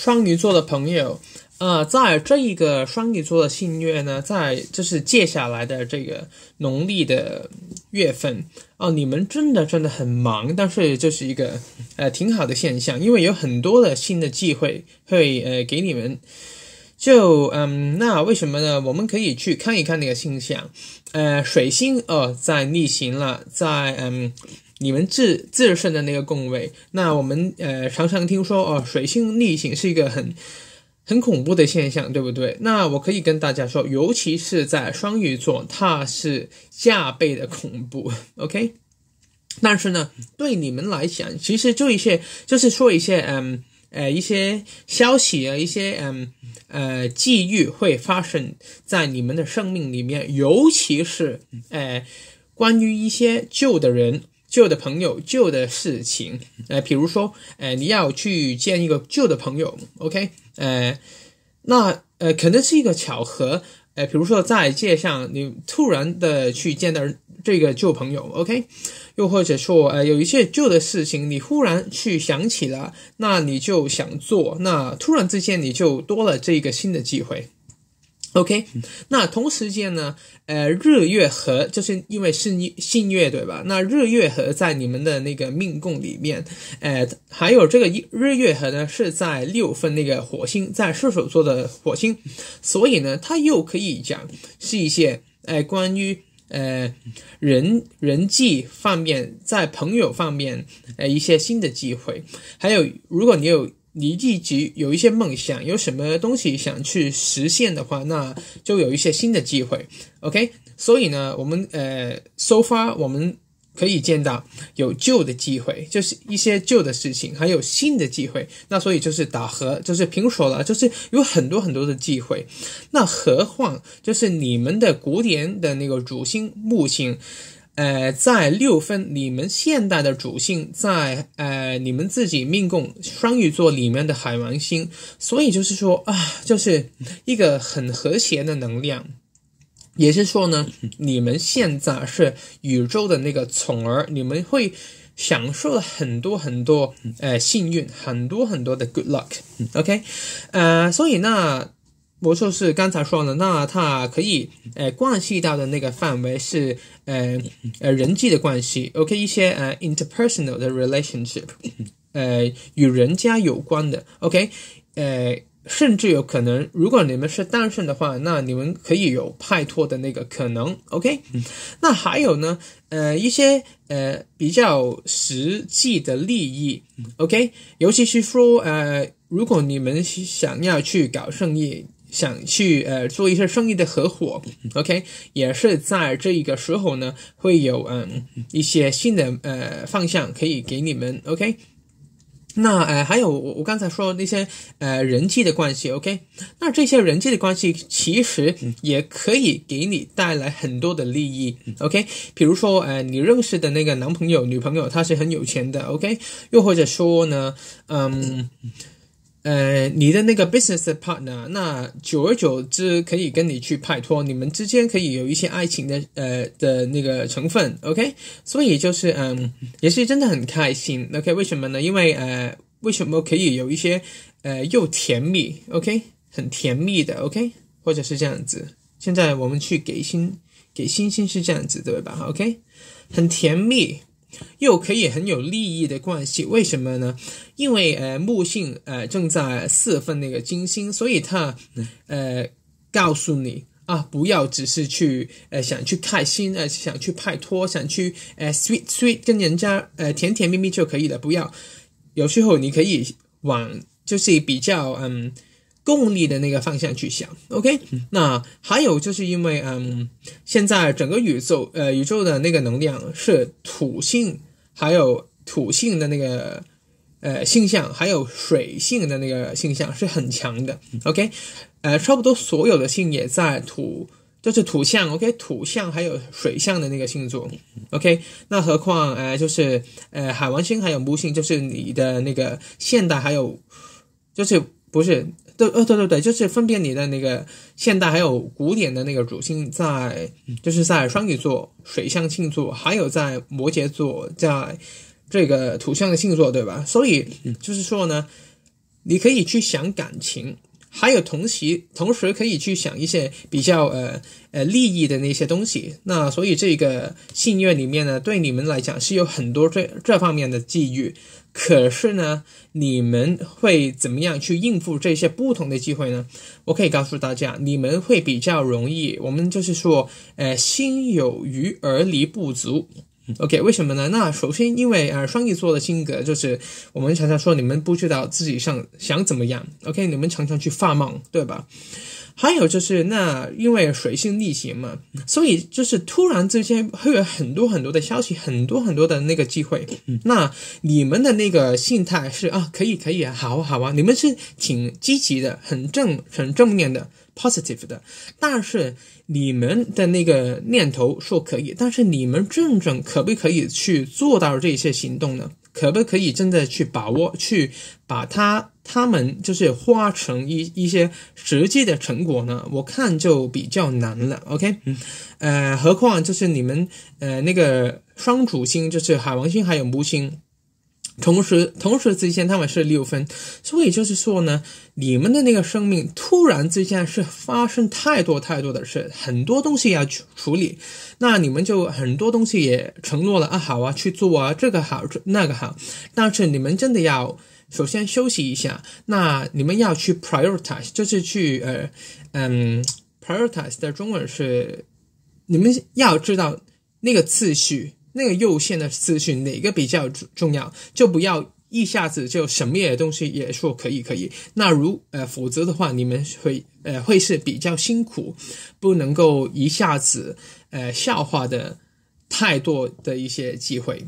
双鱼座的朋友，呃，在这一个双鱼座的星月呢，在就是接下来的这个农历的月份哦，你们真的真的很忙，但是这是一个呃挺好的现象，因为有很多的新的机会会呃给你们。就嗯，那为什么呢？我们可以去看一看那个星象，呃，水星哦在逆行了，在嗯。你们自自身的那个宫位，那我们呃常常听说哦，水星逆行是一个很很恐怖的现象，对不对？那我可以跟大家说，尤其是在双鱼座，它是加倍的恐怖。OK，但是呢，对你们来讲，其实就一些就是说一些嗯呃一些消息啊，一些嗯呃际遇会发生在你们的生命里面，尤其是呃，关于一些旧的人。旧的朋友、旧的事情，呃，比如说，呃，你要去见一个旧的朋友，OK，呃，那呃，可能是一个巧合，呃，比如说在街上你突然的去见到这个旧朋友，OK，又或者说，呃，有一些旧的事情你忽然去想起了，那你就想做，那突然之间你就多了这个新的机会。OK，那同时间呢，呃，日月合，就是因为是信月对吧？那日月合在你们的那个命宫里面，呃，还有这个日日月合呢是在六分那个火星，在射手座的火星，所以呢，它又可以讲是一些呃关于呃人人际方面，在朋友方面呃一些新的机会，还有如果你有。你自己有一些梦想，有什么东西想去实现的话，那就有一些新的机会。OK，所以呢，我们呃，so far 我们可以见到有旧的机会，就是一些旧的事情，还有新的机会。那所以就是打和，就是平手了，就是有很多很多的机会。那何况就是你们的古典的那个主星木星。呃，在六分你们现代的主星在呃你们自己命宫双鱼座里面的海王星，所以就是说啊，就是一个很和谐的能量，也是说呢，你们现在是宇宙的那个宠儿，你们会享受了很多很多呃幸运，很多很多的 good luck，OK，呃，所以那。魔术是刚才说的，那它可以呃关系到的那个范围是呃呃人际的关系，OK 一些呃 interpersonal 的 relationship，呃与人家有关的，OK 呃甚至有可能如果你们是单身的话，那你们可以有派托的那个可能，OK 那还有呢呃一些呃比较实际的利益，OK 尤其是说呃如果你们想要去搞生意。想去呃做一些生意的合伙，OK，也是在这一个时候呢，会有嗯一些新的呃方向可以给你们，OK。那呃还有我我刚才说那些呃人际的关系，OK。那这些人际的关系其实也可以给你带来很多的利益，OK。比如说呃你认识的那个男朋友、女朋友，他是很有钱的，OK。又或者说呢，嗯。呃，你的那个 business partner，那久而久之可以跟你去拜托，你们之间可以有一些爱情的呃的那个成分，OK？所以就是嗯，也是真的很开心，OK？为什么呢？因为呃，为什么可以有一些呃又甜蜜，OK？很甜蜜的，OK？或者是这样子，现在我们去给星给星星是这样子对吧？OK？很甜蜜。又可以很有利益的关系，为什么呢？因为呃木星呃正在四分那个金星，所以它呃告诉你啊，不要只是去呃想去开心，呃想去拜拖，想去呃 sweet sweet 跟人家呃甜甜蜜蜜就可以了。不要，有时候你可以往就是比较嗯。动力的那个方向去想，OK？那还有就是因为，嗯，现在整个宇宙，呃，宇宙的那个能量是土性，还有土性的那个，呃，性象，还有水性的那个性象是很强的，OK？呃，差不多所有的性也在土，就是土象，OK？土象还有水象的那个星座，OK？那何况，呃，就是，呃，海王星还有木星，就是你的那个现代还有，就是不是？对，呃，对对对，就是分辨你的那个现代还有古典的那个主性，在就是在双鱼座、水象星座，还有在摩羯座，在这个土象的星座，对吧？所以就是说呢，你可以去想感情。还有同时，同时可以去想一些比较呃呃利益的那些东西。那所以这个信愿里面呢，对你们来讲是有很多这这方面的机遇。可是呢，你们会怎么样去应付这些不同的机会呢？我可以告诉大家，你们会比较容易。我们就是说，呃，心有余而力不足。OK，为什么呢？那首先因为啊，双鱼座的性格就是我们常常说你们不知道自己想想怎么样。OK，你们常常去发梦，对吧？还有就是那因为水星逆行嘛，所以就是突然之间会有很多很多的消息，很多很多的那个机会。那你们的那个心态是啊，可以可以，好好啊，你们是挺积极的，很正很正面的。positive 的，但是你们的那个念头说可以，但是你们真正可不可以去做到这些行动呢？可不可以真的去把握，去把它他们就是化成一一些实际的成果呢？我看就比较难了。OK，呃，何况就是你们呃那个双主星，就是海王星还有木星。同时，同时之间他们是六分，所以就是说呢，你们的那个生命突然之间是发生太多太多的事，很多东西要去处理，那你们就很多东西也承诺了啊，好啊，去做啊，这个好，那个好，但是你们真的要首先休息一下，那你们要去 prioritize，就是去呃，嗯，prioritize 的中文是你们要知道那个次序。那个右线的资讯哪个比较重要，就不要一下子就什么也东西也说可以可以。那如呃，否则的话，你们会呃会是比较辛苦，不能够一下子呃消化的太多的一些机会。